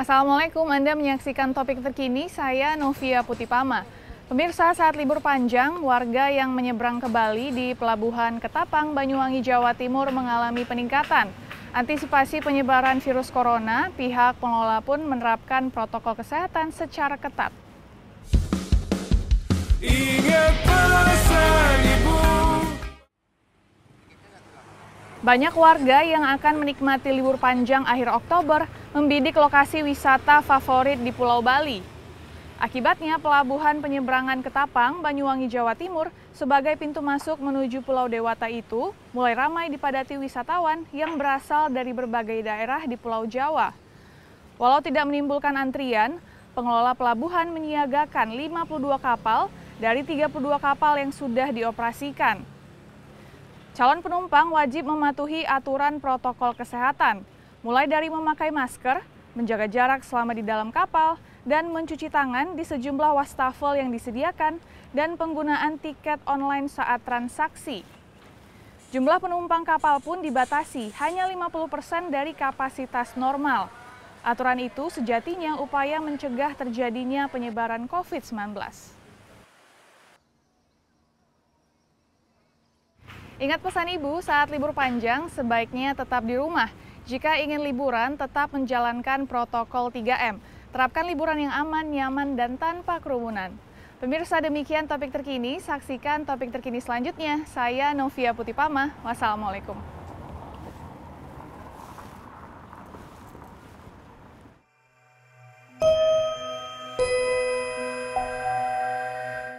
Assalamualaikum, Anda menyaksikan topik terkini, saya Novia Putipama. Pemirsa, saat libur panjang, warga yang menyeberang ke Bali di Pelabuhan Ketapang, Banyuwangi, Jawa Timur mengalami peningkatan. Antisipasi penyebaran virus corona, pihak pengelola pun menerapkan protokol kesehatan secara ketat. Banyak warga yang akan menikmati libur panjang akhir Oktober membidik lokasi wisata favorit di Pulau Bali. Akibatnya, pelabuhan penyeberangan Ketapang, Banyuwangi, Jawa Timur sebagai pintu masuk menuju Pulau Dewata itu mulai ramai dipadati wisatawan yang berasal dari berbagai daerah di Pulau Jawa. Walau tidak menimbulkan antrian, pengelola pelabuhan menyiagakan 52 kapal dari 32 kapal yang sudah dioperasikan. Calon penumpang wajib mematuhi aturan protokol kesehatan, mulai dari memakai masker, menjaga jarak selama di dalam kapal, dan mencuci tangan di sejumlah wastafel yang disediakan, dan penggunaan tiket online saat transaksi. Jumlah penumpang kapal pun dibatasi, hanya 50% dari kapasitas normal. Aturan itu sejatinya upaya mencegah terjadinya penyebaran COVID-19. Ingat pesan ibu, saat libur panjang sebaiknya tetap di rumah. Jika ingin liburan, tetap menjalankan protokol 3M. Terapkan liburan yang aman, nyaman, dan tanpa kerumunan. Pemirsa demikian topik terkini, saksikan topik terkini selanjutnya. Saya Novia Putipama, wassalamualaikum.